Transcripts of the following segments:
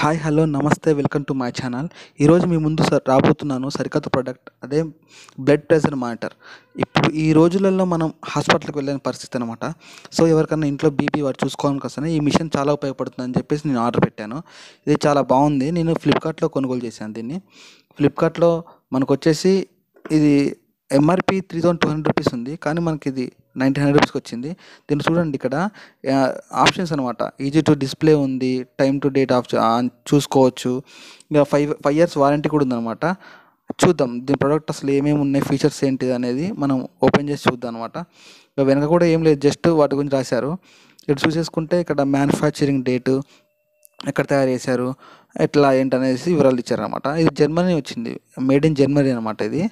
hi hello నమస్తే welcome to my channel ఈరోజు మీ ముందు రాబోతున్నాను సరికొత్త ప్రోడక్ట్ అదే బ్లడ్ ప్రెషర్ మానిటర్ ఇప్పుడు ఈ రోజులలో మనం హాస్పిటల్కి వెళ్ళిన పరిస్థితి అనమాట సో ఎవరికైనా ఇంట్లో బీపీ వారు చూసుకోవడం కోసమే ఈ మిషన్ చాలా ఉపయోగపడుతుందని చెప్పేసి నేను ఆర్డర్ పెట్టాను ఇది చాలా బాగుంది నేను ఫ్లిప్కార్ట్లో కొనుగోలు చేశాను దీన్ని ఫ్లిప్కార్ట్లో మనకు వచ్చేసి ఇది MRP three thousand two hundred rupees ఉంది కానీ మనకి ఇది నైన్టీన్ హండ్రెడ్ రూపీస్కి వచ్చింది దీన్ని చూడండి ఇక్కడ ఆప్షన్స్ అనమాట ఈజీ టు డిస్ప్లే ఉంది టైం టు డేట్ ఆఫ్ చూసుకోవచ్చు ఇంకా ఫైవ్ ఫైవ్ ఇయర్స్ వారంటీ కూడా ఉందన్నమాట చూద్దాం దీని ప్రోడక్ట్ అసలు ఏమేమి ఉన్నాయి ఫీచర్స్ ఏంటిది అనేది మనం ఓపెన్ చేసి చూద్దాం అనమాట ఇక వెనక కూడా ఏం లేదు జస్ట్ వాటి గురించి రాశారు ఇక్కడ చూసేసుకుంటే ఇక్కడ మ్యానుఫ్యాక్చరింగ్ డేటు ఎక్కడ తయారు చేశారు ఎట్లా ఏంటనేసి వివరాలు ఇచ్చారనమాట ఇది జర్మనీ వచ్చింది మేడ్ ఇన్ జర్మనీ అనమాట ఇది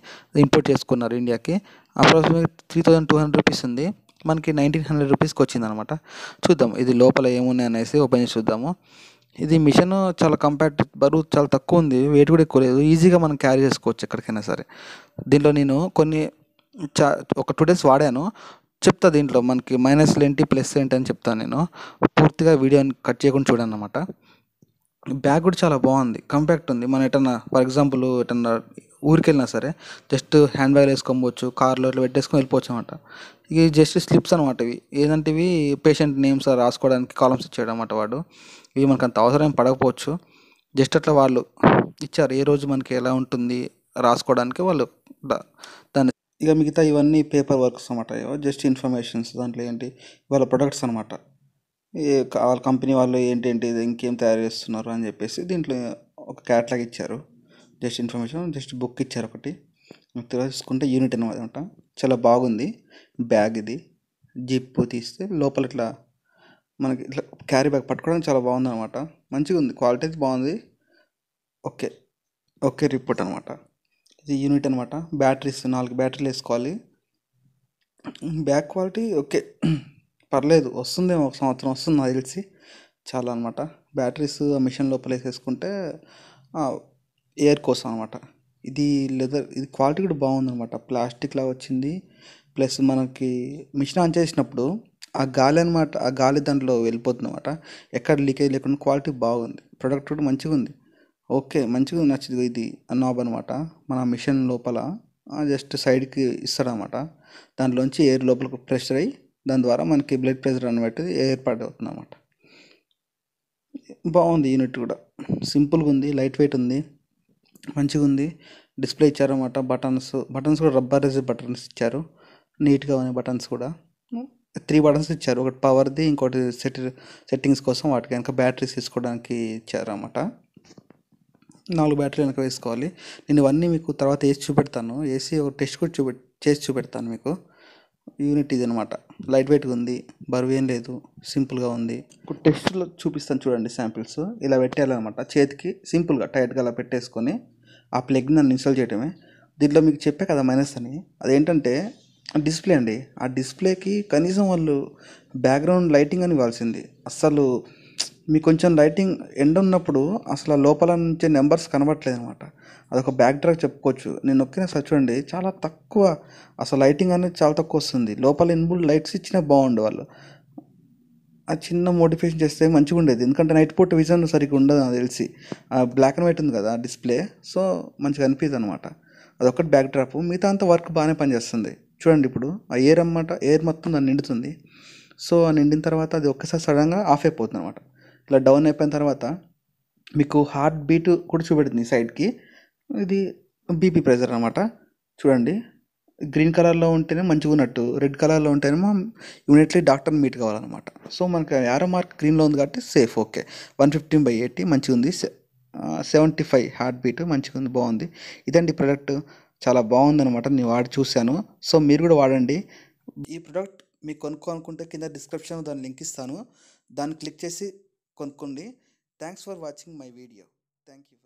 ఇంపోర్ట్ చేసుకున్నారు ఇండియాకి approximate three thousand two hundred rupees ఉంది మనకి నైన్టీన్ హండ్రెడ్ రూపీస్కి వచ్చింది అనమాట చూద్దాం ఇది లోపల ఏమున్నాయి అనేసి ఓపెన్ చేసి చూద్దాము ఇది మిషన్ చాలా కంపాక్ట్ బరువు చాలా తక్కువ ఉంది వెయిట్ కూడా ఎక్కువ లేదు ఈజీగా మనం క్యారీ చేసుకోవచ్చు ఎక్కడికైనా సరే దీంట్లో నేను కొన్ని చా ఒక టూ డేస్ వాడాను చెప్తా దీంట్లో మనకి మైనస్లు ఏంటి ప్లస్ ఏంటి అని చెప్తాను నేను పూర్తిగా వీడియోని కట్ చేయకుండా చూడాను అనమాట బ్యాగ్ కూడా చాలా బాగుంది కంపాక్ట్ ఉంది మనం ఎటన్నా ఫర్ ఎగ్జాంపుల్ ఎటన్నా ఊరికెళ్ళినా సరే జస్ట్ హ్యాండ్ వేసుకొని వేసుకోవచ్చు కార్లో ఇట్లా పెట్టేసుకొని వెళ్ళిపోవచ్చు అనమాట ఇవి జస్ట్ స్లిప్స్ అనమాట ఇవి ఏదంటే ఇవి పేషెంట్ నేమ్స్ రాసుకోవడానికి కాలమ్స్ ఇచ్చాడు అనమాట వాడు ఇవి మనకు అంత అవసరం పడకపోవచ్చు జస్ట్ అట్లా వాళ్ళు ఇచ్చారు ఏ రోజు మనకి ఎలా ఉంటుంది రాసుకోవడానికి వాళ్ళు దాన్ని ఇక మిగతా ఇవన్నీ పేపర్ వర్క్స్ అనమాట జస్ట్ ఇన్ఫర్మేషన్స్ దాంట్లో ఏంటి వాళ్ళ ప్రొడక్ట్స్ అనమాట వాళ్ళ కంపెనీ వాళ్ళు ఏంటి ఇంకేం తయారు చేస్తున్నారు అని చెప్పేసి దీంట్లో ఒక క్యాట్లాగ్ ఇచ్చారు జస్ట్ ఇన్ఫర్మేషన్ జస్ట్ బుక్ ఇచ్చారు ఒకటి తర్వాత చూసుకుంటే యూనిట్ అనమాట చాలా బాగుంది బ్యాగ్ ఇది జిప్ తీస్తే లోపల ఇట్లా మనకి ఇట్లా క్యారీ బ్యాగ్ పట్టుకోవడానికి చాలా బాగుంది అనమాట మంచిగా ఉంది క్వాలిటీ అయితే బాగుంది ఓకే ఓకే రిపోర్ట్ అనమాట ఇది యూనిట్ అనమాట బ్యాటరీస్ నాలుగు బ్యాటరీలు వేసుకోవాలి బ్యాగ్ క్వాలిటీ ఓకే పర్లేదు వస్తుందేమో ఒక సంవత్సరం వస్తుంది నాకు తెలిసి చాలా అనమాట బ్యాటరీస్ ఆ మిషన్ లోపల వేసేసుకుంటే ఎయిర్ కోసం అనమాట ఇది లెదర్ ఇది క్వాలిటీ కూడా బాగుందనమాట ప్లాస్టిక్లా వచ్చింది ప్లస్ మనకి మిషన్ ఆన్ చేసినప్పుడు ఆ గాలి అనమాట ఆ గాలి దాంట్లో వెళ్ళిపోతుంది అనమాట ఎక్కడ లీకేజ్ లేకుండా క్వాలిటీ బాగుంది ప్రోడక్ట్ కూడా మంచిగా ఉంది ఓకే మంచిగా నచ్చింది ఇది నాబ్ అనమాట మన మిషన్ లోపల జస్ట్ సైడ్కి అనమాట దాంట్లోంచి ఎయిర్ లోపలికి ప్రెషర్ అయ్యి దాని ద్వారా మనకి బ్లడ్ ప్రెషర్ అనబట్టి ఏర్పాటు అవుతుంది అనమాట బాగుంది యూనిట్ కూడా సింపుల్గా ఉంది లైట్ వెయిట్ ఉంది మంచిగా ఉంది డిస్ప్లే ఇచ్చారన్నమాట బటన్స్ బటన్స్ కూడా రబ్బరైజ్డ్ బటన్స్ ఇచ్చారు నీట్గా ఉన్నాయి బటన్స్ కూడా త్రీ బటన్స్ ఇచ్చారు ఒకటి పవర్ది ఇంకోటి సెట్ సెట్టింగ్స్ కోసం వాటికి వెనక బ్యాటరీస్ తీసుకోవడానికి ఇచ్చారన్నమాట నాలుగు బ్యాటరీలు వెనక వేసుకోవాలి నేను ఇవన్నీ మీకు తర్వాత వేసి చూపెడతాను వేసి ఒక టెస్ట్ కూడా చూపె చేసి చూపెడతాను మీకు యూనిట్ ఇది అనమాట లైట్ వెయిట్గా ఉంది బరువు ఏం లేదు సింపుల్గా ఉంది ఇప్పుడు టెస్ట్లో చూపిస్తాను చూడండి శాంపిల్స్ ఇలా పెట్టేయాలన్నమాట చేతికి సింపుల్గా టైట్గా అలా పెట్టేసుకొని ఆ ప్లగ్ నన్ను ఇన్స్టాల్ చేయడమే దీంట్లో మీకు చెప్పే కదా మైనస్ అని అదేంటంటే డిస్ప్లే అండి ఆ డిస్ప్లేకి కనీసం వాళ్ళు బ్యాక్గ్రౌండ్ లైటింగ్ అని ఇవ్వాల్సింది అస్సలు మీకు కొంచెం లైటింగ్ ఎండ ఉన్నప్పుడు అసలు లోపల నుంచే నెంబర్స్ కనబడట్లేదు అనమాట అదొక బ్యాక్ డ్రాక్ చెప్పుకోవచ్చు నేను నొక్కిన సార్ చూడండి చాలా తక్కువ అసలు లైటింగ్ అనేది చాలా తక్కువ వస్తుంది లోపల ఇన్బుల్ లైట్స్ ఇచ్చినా బాగుండు వాళ్ళు ఆ చిన్న మోడిఫికేషన్ చేస్తే మంచిగా ఉండేది ఎందుకంటే నైట్ పూట విజన్ సరిగ్గా ఉండదు నాకు తెలిసి బ్లాక్ అండ్ వైట్ ఉంది కదా డిస్ప్లే సో మంచిగా అనిపిస్తుంది అనమాట అదొక్కటి బ్యాక్ డ్రాప్ మిగతా అంతా వర్క్ బాగానే పనిచేస్తుంది చూడండి ఇప్పుడు ఆ ఎయిర్ అన్నమాట ఎయిర్ మొత్తం దాన్ని నిండుతుంది సో నిండిన తర్వాత అది ఒక్కసారి సడన్గా ఆఫ్ అయిపోతుంది అనమాట ఇలా డౌన్ అయిపోయిన తర్వాత మీకు హార్ట్ బీట్ కూడా చూపెడుతుంది సైడ్కి ఇది బీపీ ప్రెజర్ అనమాట చూడండి గ్రీన్ కలర్లో ఉంటేనే మంచిగా ఉన్నట్టు రెడ్ కలర్లో ఉంటేనేమో యూనిట్లీ డాక్టర్ని మీట్ కావాలన్నమాట సో మనకి ఆరో మార్క్ గ్రీన్లో ఉంది కాబట్టి safe okay one fifteen by eighty మంచిగా ఉంది సెవెంటీ ఫైవ్ హార్ట్ బీట్ మంచిగా ఉంది బాగుంది ఇదండి ప్రోడక్ట్ చాలా అనమాట నేను వాడి చూశాను సో మీరు కూడా వాడండి ఈ ప్రోడక్ట్ మీకు కొనుక్కోనుకుంటే కింద డిస్క్రిప్షన్లో దాన్ని లింక్ ఇస్తాను దాన్ని క్లిక్ చేసి కొనుక్కోండి thanks for watching my video thank you